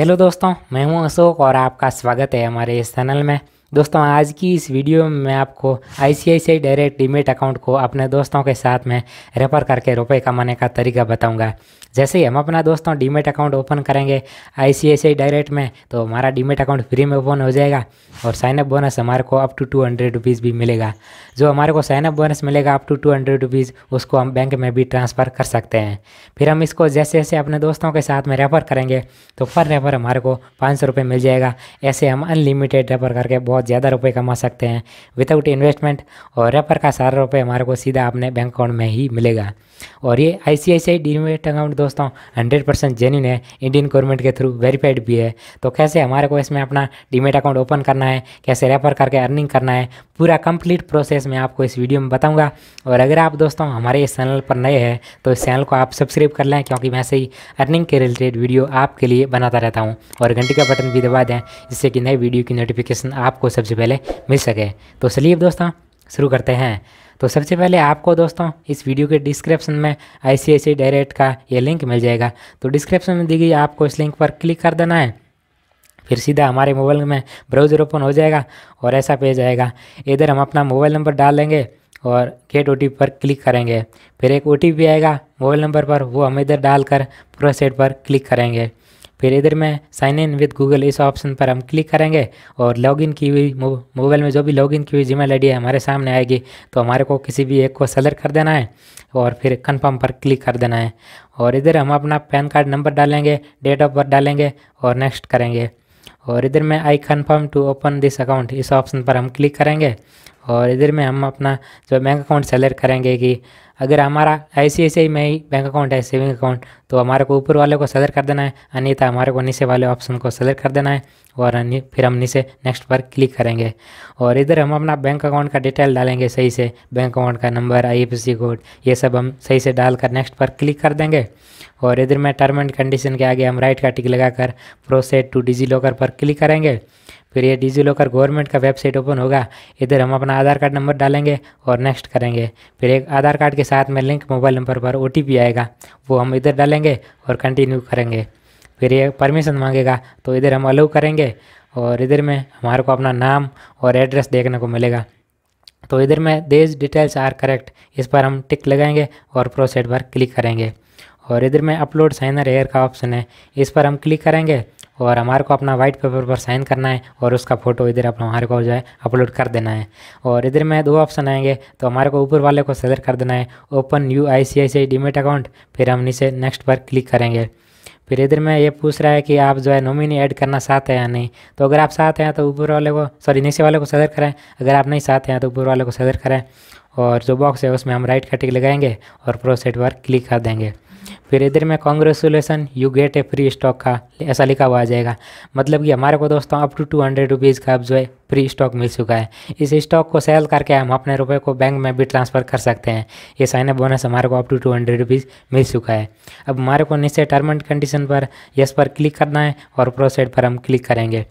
hello दोस्तों मैं हूं अशोक और आपका स्वागत है हमारे इस चैनल में दोस्तों आज की इस वीडियो में मैं आपको आई डायरेक्ट डीमेट अकाउंट को अपने दोस्तों के साथ में रेफर करके रुपए कमाने का तरीका बताऊंगा जैसे ही हम अपना दोस्तों डीमेट अकाउंट ओपन करेंगे आई डायरेक्ट में तो हमारा डीमेट अकाउंट फ्री में ओपन हो जाएगा और साइनअप बोनस हमारे को up to two hundred rupees भी मिलेगा जो हमारे को साइनअप बोनस मिलेगा up to two hundred rupees उसको हम बैंक में भी ट्रांसफ़र कर सकते हैं फिर हम इसको जैसे जैसे अपने दोस्तों के साथ में रेफर करेंगे तो पर रेफर हमारे को पाँच सौ रुपये मिल जाएगा ऐसे हम अनलिमिटेड रेफर करके बहुत बहुत ज़्यादा रुपए कमा सकते हैं विदाउट इन्वेस्टमेंट और रेफर का सारा रुपये हमारे को सीधा अपने बैंक अकाउंट में ही मिलेगा और ये I C I C demat account दोस्तों हंड्रेड परसेंट जेन्यून है इंडियन गवर्नमेंट के थ्रू वेरीफाइड भी है तो कैसे हमारे को इसमें अपना डीमेट अकाउंट ओपन करना है कैसे रेफर करके अर्निंग करना है पूरा कंप्लीट प्रोसेस मैं आपको इस वीडियो में बताऊंगा और अगर आप दोस्तों हमारे इस चैनल पर नए हैं तो इस चैनल को आप सब्सक्राइब कर लें क्योंकि मैं ऐसे ही अर्निंग के रिलेटेड वीडियो आपके लिए बनाता रहता हूँ और घंटी का बटन भी दबा दें जिससे कि नए वीडियो की नोटिफिकेशन आपको सबसे पहले मिल सके तो चलिए दोस्तों शुरू करते हैं तो सबसे पहले आपको दोस्तों इस वीडियो के डिस्क्रिप्शन में आई सी डायरेक्ट का ये लिंक मिल जाएगा तो डिस्क्रिप्शन में दी गई आपको इस लिंक पर क्लिक कर देना है फिर सीधा हमारे मोबाइल में ब्राउज़र ओपन हो जाएगा और ऐसा पेज आएगा इधर हम अपना मोबाइल नंबर डाल लेंगे और गेट ओ पर क्लिक करेंगे फिर एक ओ आएगा मोबाइल नंबर पर वो हम इधर डाल कर प्रोसेट पर क्लिक करेंगे फिर इधर में साइन इन विद गूगल इस ऑप्शन पर हम क्लिक करेंगे और लॉगिन की हुई मोबाइल में जो भी लॉगिन की हुई जीमेल डी है हमारे सामने आएगी तो हमारे को किसी भी एक को सेलेक्ट कर देना है और फिर कन्फर्म पर क्लिक कर देना है और इधर हम अपना पैन कार्ड नंबर डालेंगे डेट ऑफ बर्थ डालेंगे और नेक्स्ट करेंगे और इधर में I confirm to open this account इस ऑप्शन पर हम क्लिक करेंगे और इधर में हम अपना जो बैंक अकाउंट सेलेक्ट करेंगे कि अगर हमारा आई में ही बैंक अकाउंट है सेविंग अकाउंट तो हमारे को ऊपर वाले को सेलेक्ट कर देना है अन्यथा हमारे को नीचे वाले ऑप्शन को सेलेक्ट कर देना है और फिर हम नीचे नेक्स्ट पर क्लिक करेंगे और इधर हम अपना बैंक अकाउंट का डिटेल डालेंगे सही से बैंक अकाउंट का नंबर सी कोड ये सब हम सही से डालकर नेक्स्ट पर क्लिक कर देंगे और इधर में टर्म एंड कंडीशन के आगे हम राइट का टिक लगाकर प्रोसेड टू डिजी लॉकर पर क्लिक करेंगे फिर ये डिजी लॉकर गवर्नमेंट का वेबसाइट ओपन होगा इधर हम अपना आधार कार्ड नंबर डालेंगे और नेक्स्ट करेंगे फिर एक आधार कार्ड के साथ में लिंक मोबाइल नंबर पर ओ आएगा वो हम इधर डालेंगे और कंटिन्यू करेंगे फिर ये परमिशन मांगेगा तो इधर हम अलाउ करेंगे और इधर में हमारे को अपना नाम और एड्रेस देखने को मिलेगा तो इधर में देज डिटेल्स आर करेक्ट इस पर हम टिक लगाएंगे और प्रोसेड पर क्लिक करेंगे और इधर में अपलोड साइनर एयर का ऑप्शन है इस पर हम क्लिक करेंगे और हमारे को अपना वाइट पेपर पर साइन करना है और उसका फ़ोटो इधर अपना हमारे को जो है अपलोड कर देना है और इधर में दो ऑप्शन आएंगे तो हमारे को ऊपर वाले को सदर कर देना है open your I C I C I demat account फिर हम नीचे नेक्स्ट पर क्लिक करेंगे फिर इधर में ये पूछ रहा है कि आप जो है नॉमिनी ऐड करना चाहते हैं या नहीं तो अगर आप चाहते हैं तो ऊपर वाले को सॉरी नीचे वाले को सदर करें अगर आप नहीं चाहते हैं तो ऊपर वाले को सदर करें और जो बॉक्स है उसमें हम राइट का टिक लगाएंगे और प्रोसेट पर क्लिक कर देंगे फिर इधर में congratulation you get a free stock का ऐसा लिखा हुआ आ जाएगा मतलब कि हमारे को दोस्तों up to two hundred rupees का अब जो है फ्री स्टॉक मिल चुका है इस स्टॉक को सेल करके हम अपने रुपए को बैंक में भी ट्रांसफ़र कर सकते हैं ये साइन अप बोनस हमारे को up to two hundred rupees मिल चुका है अब हमारे को नीचे टर्म एंड कंडीशन पर यस पर क्लिक करना है और प्रोसेड पर हम क्लिक करेंगे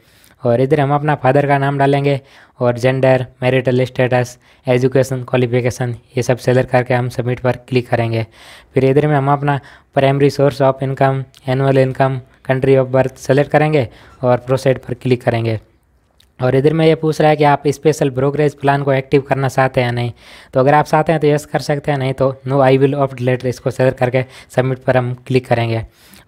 और इधर हम अपना फादर का नाम डालेंगे और gender marital status education qualification ये सब सेलेक्ट करके हम सबमिट पर क्लिक करेंगे फिर इधर में हम अपना primary source of income annual income country of birth select करेंगे और प्रोसेड पर क्लिक करेंगे और इधर में ये पूछ रहा है कि आप स्पेशल ब्रोकरेज प्लान को एक्टिव करना चाहते हैं नहीं तो अगर आप चाहते हैं तो यस कर सकते हैं नहीं तो no I will off later इसको सेलेक्ट करके सबमिट पर हम क्लिक करेंगे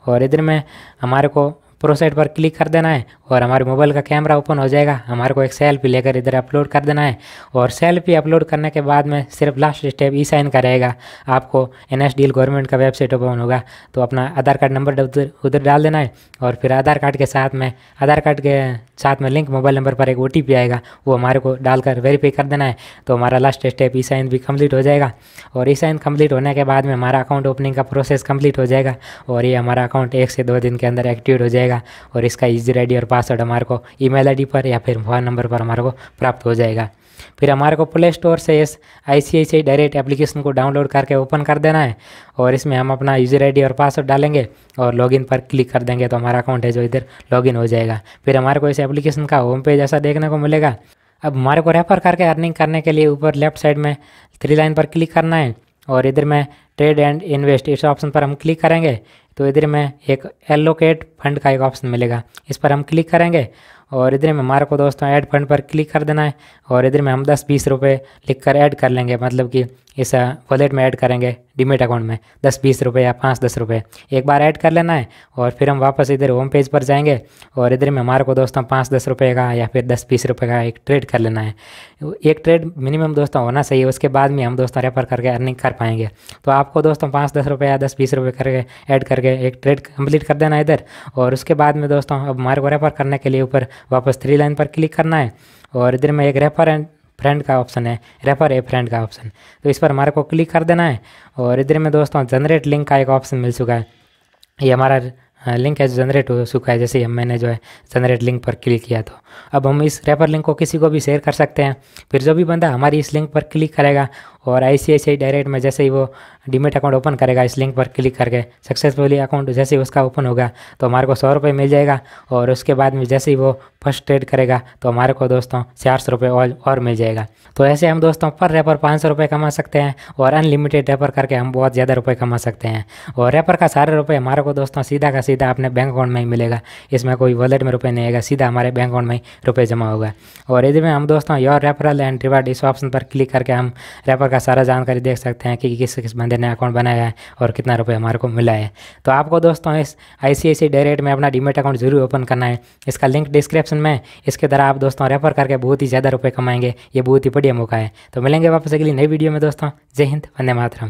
और इधर में हमारे को प्रोसाइड पर क्लिक कर देना है और हमारे मोबाइल का कैमरा ओपन हो जाएगा हमारे को एक सेल्फी लेकर इधर अपलोड कर देना है और सेल्फी अपलोड करने के बाद में सिर्फ लास्ट स्टेप ई साइन का रहेगा आपको एन एस गवर्नमेंट का वेबसाइट ओपन होगा तो अपना आधार कार्ड नंबर उधर डाल देना है और फिर आधार कार्ड के साथ में आधार कार्ड के साथ में लिंक मोबाइल नंबर पर एक ओ आएगा वो हमारे को डालकर वेरीफाई कर देना है तो हमारा लास्ट स्टेप ई साइन भी कम्प्लीट हो जाएगा और ई साइन कम्प्लीट होने के बाद में हमारा अकाउंट ओपनिंग का प्रोसेस कम्प्लीट हो जाएगा और ये हमारा अकाउंट एक से दो दिन के अंदर एक्टिवेट हो जाएगा और इसका ईजी आई और पासवर्ड हमारे को ई मेल पर या फिर मोबाइल नंबर पर हमारे को प्राप्त हो जाएगा फिर हमारे को प्ले स्टोर से इस आई डायरेक्ट एप्लीकेशन को डाउनलोड करके ओपन कर देना है और इसमें हम अपना यूज़र आईडी और पासवर्ड डालेंगे और लॉगिन पर क्लिक कर देंगे तो हमारा अकाउंट है जो इधर लॉगिन हो जाएगा फिर हमारे को इस एप्लीकेशन का होम पेज ऐसा देखने को मिलेगा अब हमारे को रेफर करके अर्निंग करने के लिए ऊपर लेफ्ट साइड में थ्री लाइन पर क्लिक करना है और इधर में ट्रेड एंड इन्वेस्ट इस ऑप्शन पर हम क्लिक करेंगे तो इधर में एक एलोकेट फंड का एक ऑप्शन मिलेगा इस पर हम क्लिक करेंगे और इधर में हमारे को दोस्तों ऐड फंड पर क्लिक कर देना है और इधर में हम दस बीस रुपये लिख कर ऐड कर लेंगे मतलब कि इस वॉलेट में ऐड करेंगे डिमेट अकाउंट में दस बीस रुपये या पाँच दस रुपये एक बार ऐड कर लेना है और फिर हम वापस इधर होम पेज पर जाएंगे और इधर में हमारे को दोस्तों पाँच दस रुपये का या फिर दस बीस रुपये का एक ट्रेड कर लेना है एक ट्रेड मिनिमम दोस्तों होना चाहिए उसके बाद में हम दोस्तों रेफर करके अर्निंग कर पाएंगे तो आपको दोस्तों पाँच दस रुपये या दस बीस रुपये करके ऐड करके एक ट्रेड कंप्लीट कर देना इधर और उसके बाद में दोस्तों अब हमारे को रेफर करने के लिए ऊपर वापस थ्री लाइन पर क्लिक करना है और इधर में एक रेफर एंड फ्रेंड का ऑप्शन है रेफर ए फ्रेंड का ऑप्शन तो इस पर हमारे को क्लिक कर देना है और इधर में दोस्तों जनरेट लिंक का एक ऑप्शन मिल चुका है ये हमारा लिंक है जो जनरेट हो चुका है जैसे हम मैंने जो है जनरेट लिंक पर क्लिक किया तो अब हम इस रेफर लिंक को किसी को भी शेयर कर सकते हैं फिर जो भी बंदा हमारी इस लिंक पर क्लिक करेगा और आई डायरेक्ट में जैसे ही वो डिमेट अकाउंट ओपन करेगा इस लिंक पर क्लिक करके सक्सेसफुली अकाउंट जैसे ही उसका ओपन होगा तो हमारे को सौ रुपये मिल जाएगा और उसके बाद में जैसे ही वो फर्स्ट ट्रेड करेगा तो हमारे को दोस्तों चार सौ रुपये और, और मिल जाएगा तो ऐसे हम दोस्तों पर रेपर पाँच सौ रुपये कमा सकते हैं और अनलिमिटेड रेपर करके हम बहुत ज़्यादा रुपये कमा सकते हैं और रेपर का सारे रुपये हमारे को दोस्तों सीधा का सीधा अपने बैंक अकाउंट में ही मिलेगा इसमें कोई वॉलेट में रुपये नहीं आएगा सीधा हमारे बैंक अकाउंट में ही रुपये जमा होगा और यदि में हम दोस्तों योर रेफरल एंड रिवार्ड इस ऑप्शन पर क्लिक करके हम रेफर का सारा जानकारी देख सकते हैं कि किस किस बंदे ने अकाउंट बनाया है और कितना रुपये हमारे को मिला है तो आपको दोस्तों इस आई सी डायरेक्ट में अपना डीमेट अकाउंट जरूर ओपन करना है इसका लिंक डिस्क्रिप्शन में इसके द्वारा आप दोस्तों रेफर करके बहुत ही ज़्यादा रुपये कमाएंगे ये बहुत ही बढ़िया मौका है तो मिलेंगे वापस अगली नई वीडियो में दोस्तों जय हिंद वंदे मातरम